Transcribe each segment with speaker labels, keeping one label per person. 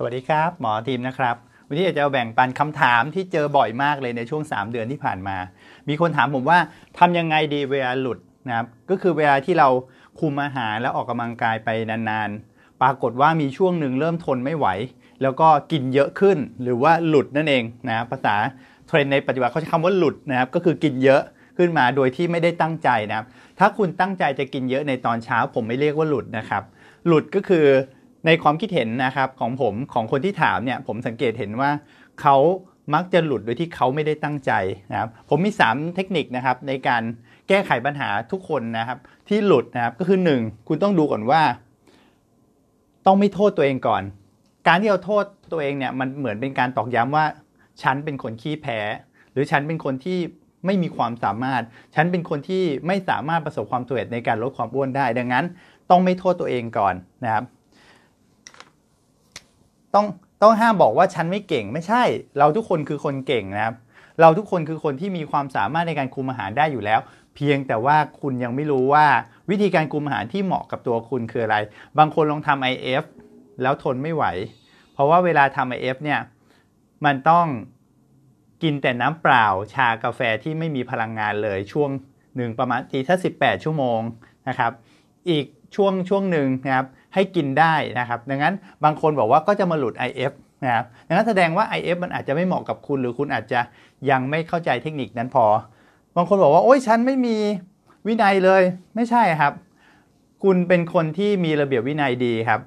Speaker 1: สวัสดีครับ หมอทีมนะครับ วันนี้อจะเอาแบ่งปันคำถามที่เจอบ่อยมากเลยในช่วง 3 เดือนที่ผ่านมา มีคนถามผมว่าทำยังไงดีเวลาหลุดนะครับ ก็คือเวลาที่เราคุมอาหารแล้วออกกำลังกายไปนานๆ ปรากฏว่ามีช่วงหนึ่งเริ่มทนไม่ไหว แล้วก็กินเยอะขึ้น หรือว่าหลุดนั่นเองนะภาษาเทรนในปัจจุบันเขาใช้คำว่าหลุดนะครับก็คือกินเยอะขึ้นมาโดยที่ไม่ได้ตั้งใจนะครับถ้าคุณตั้งใจจะกินเยอะในตอนเช้าผมไม่เรียกว่าหลุดนะครับ หลุดก็คือในความคิดเห็นนะครับของผมของคนที่ถามเนี่ย ผมสังเกตเห็นว่าเขามักจะหลุดโดยที่เขาไม่ได้ตั้งใจนะครับ ผมมี 3 เทคนิคนะครับในการแก้ไขปัญหาทุกคนนะครับ ที่หลุดนะครับก็คือ1คุณต้องดูก่อนว่า ต้องไม่โทษตัวเองก่อน การที่เราโทษตัวเองเนี่ยมันเหมือนเป็นการตอกย้ำว่า ฉันเป็นคนขี้แพ้ หรือฉันเป็นคนที่ไม่มีความสามารถ ฉันเป็นคนที่ไม่สามารถประสบความสำเร็จในการลดความอ้วนได้ ดังนั้น ต้องไม่โทษตัวเองก่อนนะครับต้องต้องห้ามบอกว่าฉันไม่เก่งไม่ใช่ เราทุกคนคือคนเก่งนะครับ เราทุกคนคือคนที่มีความสามารถในการคุมอาหารได้อยู่แล้ว เพียงแต่ว่าคุณยังไม่รู้ว่าวิธีการคุมอาหารที่เหมาะกับตัวคุณคืออะไร บางคนลองทำ IF แล้วทนไม่ไหว เพราะว่าเวลาทำ IF เนี่ยมันต้องกินแต่น้ำเปล่าชากาแฟที่ไม่มีพลังงานเลยช่วงหนึ่งประมาณทีถ้า18 ชั่วโมงนะครับ อีกช่วงช่วงหนึ่งนะครับให้กินได้นะครับดังนั้นบางคนบอกว่าก็จะมาหลุด IF นะครับดังนั้นแสดงว่า IF มันอาจจะไม่เหมาะกับคุณ หรือคุณอาจจะยังไม่เข้าใจเทคนิคนั้น พอ บางคนบอกว่าโอ้ยฉันไม่มีวินัยเลย ไม่ใช่ครับ คุณเป็นคนที่มีระเบียบวินัยดีครับ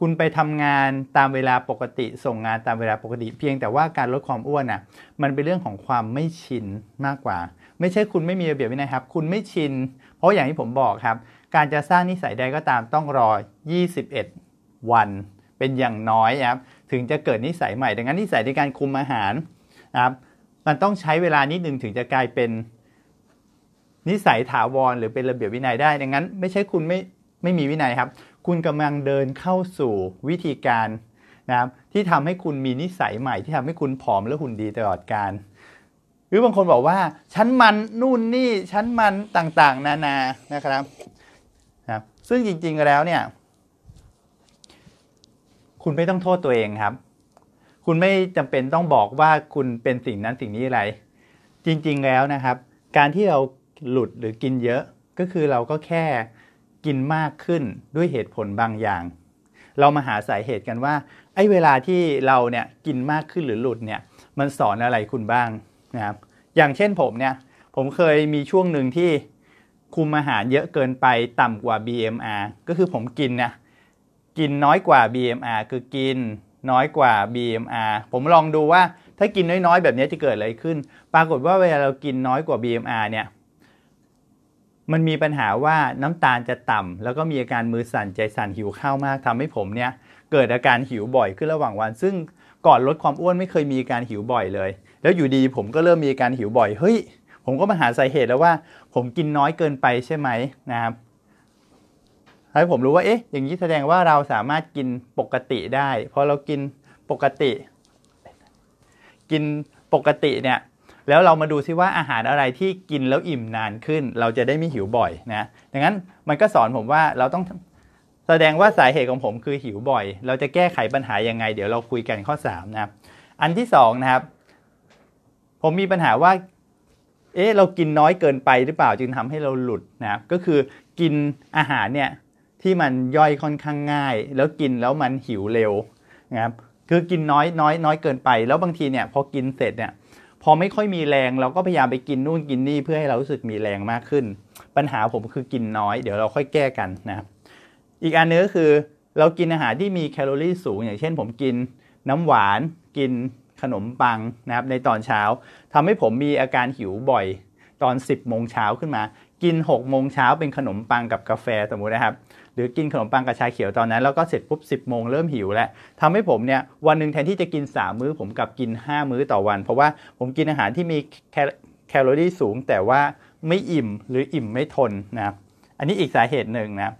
Speaker 1: คุณไปทำงานตามเวลาปกติ ส่งงานตามเวลาปกติ เพียงแต่ว่าการลดความอ้วนน่ะมันเป็นเรื่องของความไม่ชินมากกว่า ไม่ใช่คุณไม่มีระเบียบวินัยครับ คุณไม่ชิน เพราะอย่างที่ผมบอกครับการจะสร้างนิสัยใดก็ตามต้องรอ 21 วัน เป็นอย่างน้อยครับ ถึงจะเกิดนิสัยใหม่ดังนั้นนิสัยในการคุมอาหารนะครับมันต้องใช้เวลานิดหนึ่งถึงจะกลายเป็น นิสัยถาวรหรือเป็นระเบียบวินัยได้ดังนั้นไม่ใช่คุณไม่ไม่มีวินัยครับ คุณกำลังเดินเข้าสู่วิธีการนะครับ ที่ทำให้คุณมีนิสัยใหม่ที่ทำให้คุณผอมและหุ่นดีตลอดการ หรือบางคนบอกว่าฉันมันนู่นนี่ฉันมันต่างๆ นานานะครับนะครับซึ่งจริงๆ แล้วเนี่ยคุณไม่ต้องโทษตัวเองครับ คุณไม่จำเป็นต้องบอกว่าคุณเป็นสิ่งนั้นสิ่งนี้อะไร จริงๆแล้วนะครับ การที่เราหลุดหรือกินเยอะก็คือเราก็แค่กินมากขึ้นด้วยเหตุผลบางอย่าง เรามาหาสาเหตุกันว่า ไอ้เวลาที่เราเนี่ยกินมากขึ้นหรือหลุดเนี่ย มันสอนอะไรคุณบ้างนะครับอย่างเช่นผมเนี่ยผมเคยมีช่วงหนึ่งที่คุมอาหารเยอะเกินไปต่ำกว่า BMR ก็คือผมกินนะกินน้อยกว่า BMR คือกินน้อยกว่า BMR ผมลองดูว่าถ้ากินน้อยๆ แบบนี้จะเกิดอะไรขึ้น ปรากฏว่าเวลาเรากินน้อยกว่า BMR เนี่ยมันมีปัญหาว่าน้ำตาลจะต่ำ แล้วก็มีอาการมือสั่นใจสั่นหิวข้าวมาก ทำให้ผมเนี่ย เกิดอาการหิวบ่อยขึ้นระหว่างวัน ซึ่งก่อนลดความอ้วนไม่เคยมีอาการหิวบ่อยเลย แล้วอยู่ดีผมก็เริ่มมีอาการหิวบ่อยเฮ้ยผมก็มาหาสาเหตุแล้วว่าผมกินน้อยเกินไปใช่ไหมนะครับ ให้ผมรู้ว่าเอ๊ะอย่างนี้แสดงว่าเราสามารถกินปกติได้ เพราะเรากินปกติ กินปกติเนี่ย แล้วเรามาดูซิว่าอาหารอะไรที่กินแล้วอิ่มนานขึ้น เราจะได้ไม่หิวบ่อยนะดังนั้นมันก็สอนผมว่าเราต้องแสดงว่าสาเหตุของผมคือหิวบ่อย เราจะแก้ไขปัญหายังไง เดี๋ยวเราคุยกันข้อ3นะครับอันที่2นะครับ ผมมีปัญหาว่าเอ๊ะเรากินน้อยเกินไปหรือเปล่าจึงทำให้เราหลุดนะครับก็คือกินอาหารเนี่ยที่มันย่อยค่อนข้างง่าย แล้วกินแล้วมันหิวเร็วนะครับคือกินน้อยน้อยน้อยเกินไป แล้วบางทีเนี่ยพอกินเสร็จเนี่ยพอไม่ค่อยมีแรง เราก็พยายามไปกินนู่นกินนี่เพื่อให้เรารู้สึกมีแรงมากขึ้น ปัญหาผมคือกินน้อยเดี๋ยวเราค่อยแก้กันนะอีกอันนึงก็คือเรากินอาหารที่มีแคลอรี่สูง อย่างเช่น ผมกินน้ำหวานกินขนมปังนะครับในตอนเช้า ทำให้ผมมีอาการหิวบ่อยตอน 10โมงเช้าขึ้นมา กิน 6 โมงเช้าเป็นขนมปังกับกาแฟสมมตินะครับ หรือกินขนมปังกับชาเขียวตอนนั้นแล้วก็เสร็จปุ๊บ10โมงเริ่มหิวแล้วทำให้ผมเนี่ยวันหนึ่งแทนที่จะกิน 3 มื้อ ผมกลับกิน 5 มื้อต่อวัน เพราะว่าผมกินอาหารที่มีแคลอรี่สูง แต่ว่าไม่อิ่มหรืออิ่มไม่ทนนะครับอันนี้อีกสาเหตุหนึ่งนะ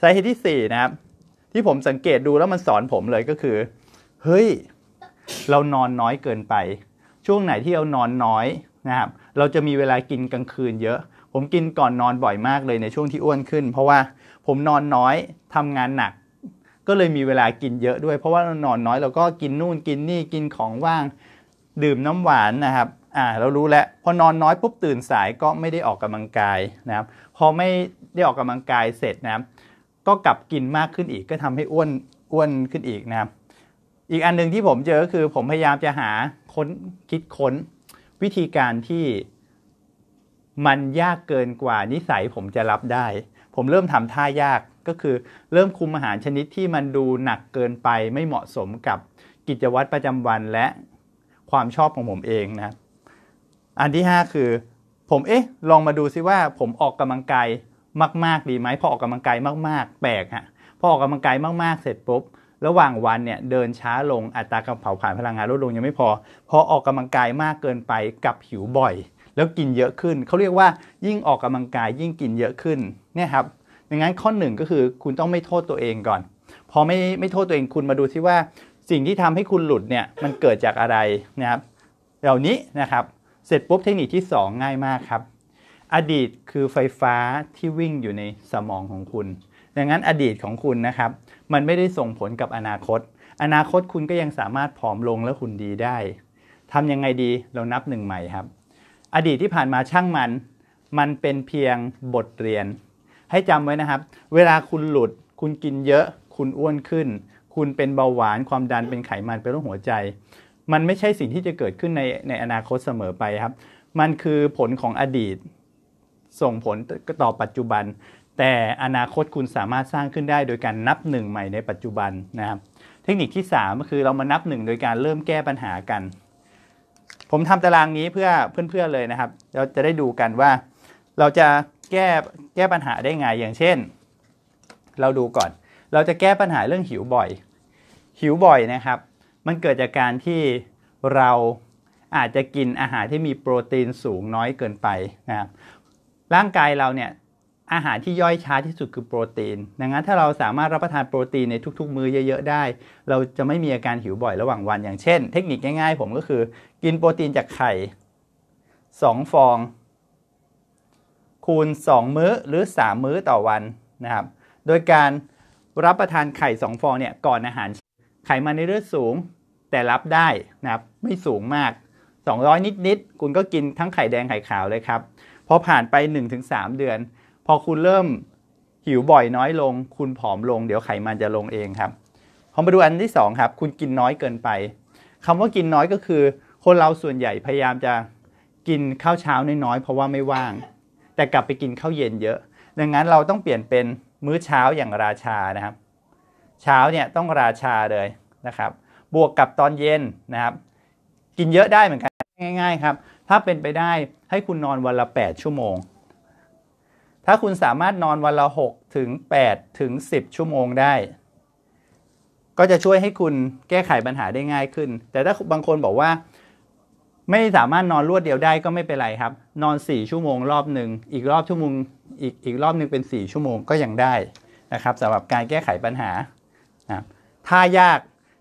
Speaker 1: สาเหตุที่4นะครับที่ผมสังเกตดูแล้วมันสอนผมเลยก็คือ เฮ้ยเรานอนน้อยเกินไป ช่วงไหนที่เรานอนน้อยนะครับเราจะมีเวลากินกลางคืนเยอะ ผมกินก่อนนอนบ่อยมากเลยในช่วงที่อ้วนขึ้น เพราะว่าผมนอนน้อยทำงานหนัก ก็เลยมีเวลากินเยอะด้วยเพราะว่าเรานอนน้อยเราก็กินนู่นกินนี่กินของว่างดื่มน้ำหวานนะครับอ่าเรารู้แล้วพอนอนน้อยปุ๊บตื่นสายก็ไม่ได้ออกกำลังกายนะครับ พอไม่ได้ออกกำลังกายเสร็จนะครับก็กลับกินมากขึ้นอีก ก็ทำให้อ้วนอ้วนขึ้นอีกนะครับอีกอันหนึ่งที่ผมเจอก็คือผมพยายามจะหาค้นคิดค้น วิธีการที่มันยากเกินกว่านิสัยผมจะรับได้ ผมเริ่มทำท่ายากก็คือ เริ่มคุมอาหารชนิดที่มันดูหนักเกินไปไม่เหมาะสมกับกิจวัตรประจำวันและความชอบของผมเองนะอันที่ 5 คือ ผมเอ๊ะลองมาดูซิว่า ผมออกกำลังกายมากๆดีไหมพอออกกำลังกายมากๆแปลกฮะพอออกกำลังกายมากๆเสร็จปุ๊บระหว่างวันเนี่ยเดินช้าลงอัตราการเผาผลาญพลังงานลดลงยังไม่พอ พอออกกำลังกายมากเกินไปกับหิวบ่อย แล้วกินเยอะขึ้น เขาเรียกว่า ยิ่งออกกำลังกายยิ่งกินเยอะขึ้นเนี่ยครับดังนั้นข้อหนึ่งก็คือ คุณต้องไม่โทษตัวเองก่อน พอไม่ไม่โทษตัวเองคุณมาดูที่ว่าสิ่งที่ทำให้คุณหลุดเนี่ยมันเกิดจากอะไรนะครับเหล่านี้นะครับเสร็จปุ๊บเทคนิคที่ 2 ง่ายมากครับ อดีตคือไฟฟ้าที่วิ่งอยู่ในสมองของคุณดังนั้นอดีตของคุณนะครับ มันไม่ได้ส่งผลกับอนาคต อนาคตคุณก็ยังสามารถผอมลงและหุ่นดีได้ทำยังไงดีเรานับหนึ่งใหม่ครับ อดีตที่ผ่านมาช่างมัน มันเป็นเพียงบทเรียน ให้จำไว้นะครับ เวลาคุณหลุด คุณกินเยอะ คุณอ้วนขึ้น คุณเป็นเบาหวาน ความดันเป็นไขมันเป็นโรคหัวใจ มันไม่ใช่สิ่งที่จะเกิดขึ้นในในอนาคตเสมอไปครับ มันคือผลของอดีต ส่งผลต่อปัจจุบันแต่อนาคตคุณสามารถสร้างขึ้นได้โดยการนับหนึ่งใหม่ในปัจจุบันนะครับเทคนิคที่ 3 ก็คือเรามานับหนึ่งโดยการเริ่มแก้ปัญหากัน ผมทำตารางนี้เพื่อเพื่อนๆเลยนะครับ เราจะได้ดูกันว่าเราจะแก้แก้ปัญหาได้ไง อย่างเช่น เราดูก่อน เราจะแก้ปัญหาเรื่องหิวบ่อย หิวบ่อยนะครับ มันเกิดจากการที่เราอาจจะกินอาหารที่มีโปรตีนสูงน้อยเกินไปนะครับร่างกายเราเนี่ยอาหารที่ย่อยช้าที่สุดคือโปรตีน ดังนั้นถ้าเราสามารถรับประทานโปรตีนในทุก ๆ มื้อเยอะๆได้ เราจะไม่มีอาการหิวบ่อยระหว่างวัน อย่างเช่น เทคนิคง่ายๆผมก็คือ กินโปรตีนจากไข่2ฟองคูณ 2 มื้อหรือ 3 มื้อต่อวันนะครับ โดยการรับประทานไข่2ฟองเนี่ยก่อนอาหารไขมันในเลือดสูงแต่รับได้นะครับไม่สูงมาก 200 นิดๆคุณก็กินทั้งไข่แดงไข่ขาวเลยครับพอผ่านไป 1-3 เดือนพอคุณเริ่มหิวบ่อยน้อยลง คุณผอมลง เดี๋ยวไขมันจะลงเองครับพอมาดูอันที่2ครับคุณกินน้อยเกินไป คำว่ากินน้อยก็คือ คนเราส่วนใหญ่พยายามจะกินข้าวเช้าน้อยๆเพราะว่าไม่ว่าง แต่กลับไปกินข้าวเย็นเยอะ ดังนั้นเราต้องเปลี่ยนเป็นมื้อเช้าอย่างราชานะครับเช้าเนี่ยต้องราชาเลยนะครับบวกกับตอนเย็นนะครับกินเยอะได้เหมือนกันง่ายๆครับถ้าเป็นไปได้ให้คุณนอนวันละ 8 ชั่วโมงถ้าคุณสามารถนอนวันละ6ถึง8ถึง10 ชั่วโมงได้ ก็จะช่วยให้คุณแก้ไขปัญหาได้ง่ายขึ้น แต่ถ้าบางคนบอกว่า ไม่สามารถนอนรวดเดียวได้ก็ไม่เป็นไรครับ นอน 4 ชั่วโมงรอบหนึ่งอีกรอบชั่วโมงอีกอีกรอบหนึ่งเป็น 4 ชั่วโมง ก็ยังได้นะครับสำหรับการแก้ไขปัญหาถ้ายาก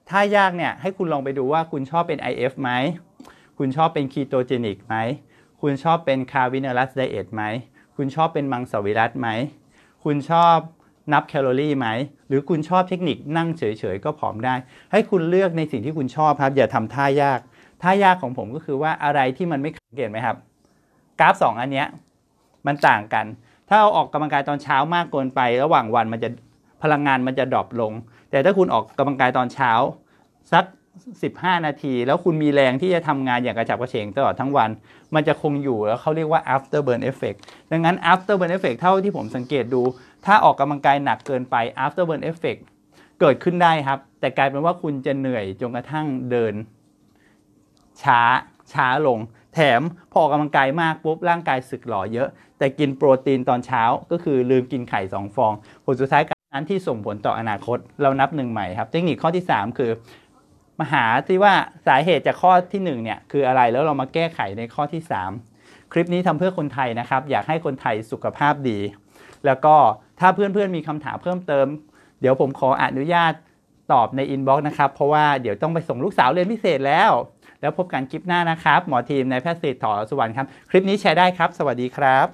Speaker 1: ถ้ายากเนี่ยให้คุณลองไปดูว่าคุณชอบเป็น IF ไหม คุณชอบเป็นคีโตเจนิกไหมคุณชอบเป็นคาร์บินอลัสไดเอทไหมคุณชอบเป็นมังสวิรัตไหม คุณชอบนับแคลอรี่ไหม หรือคุณชอบเทคนิคนั่งเฉย ๆ ก็ผอมได้ ให้คุณเลือกในสิ่งที่คุณชอบ ครับ อย่าทำท่ายาก ท่ายากของผมก็คือว่าอะไรที่มันไม่เกณฑ์ไหมครับ กราฟ 2อันเนี้ยมันต่างกัน ถ้าเอาออกกำลังกายตอนเช้ามากเกินไป ระหว่างวันมันจะพลังงานมันจะดรอปลง แต่ถ้าคุณออกกำลังกายตอนเช้าสัก15 นาทีแล้วคุณมีแรงที่จะทำงานอย่างกระฉับกระเฉงตลอดทั้งวัน มันจะคงอยู่แล้วเขาเรียกว่า after burn effect ดังนั้น after burn effect เท่าที่ผมสังเกตดู ถ้าออกกำลังกายหนักเกินไป after burn effect เกิดขึ้นได้ครับ แต่กลายเป็นว่าคุณจะเหนื่อยจนกระทั่งเดิน ช้า ช้าลง แถมพอออกกำลังกายมากปุ๊บร่างกายสึกหล่อเยอะ แต่กินโปรตีนตอนเช้าก็คือลืมกินไข่สองฟองผลสุดท้ายนั้นที่ส่งผลต่ออนาคต เรานับหนึ่งใหม่ครับเทคนิคข้อที่3คือาหาที่ว่าสาเหตุจากข้อที่1เนี่ยคืออะไรแล้วเรามาแก้ไขในข้อที่ 3 คลิปนี้ทำเพื่อคนไทยนะครับ อยากให้คนไทยสุขภาพดี แล้วก็ถ้าเพื่อนๆ มีคำถามเพิ่มเติม เดี๋ยวผมขออนุญาตตอบในอินบ็อกซ์นะครับเพราะว่าเดี๋ยวต้องไปส่งลูกสาวเรียนพิเศษแล้ว แล้วพบกันคลิปหน้านะครับ หมอทีมนายแพทย์สิทธิ์ถอสุวรรณครับ คลิปนี้แชร์ได้ครับ สวัสดีครับ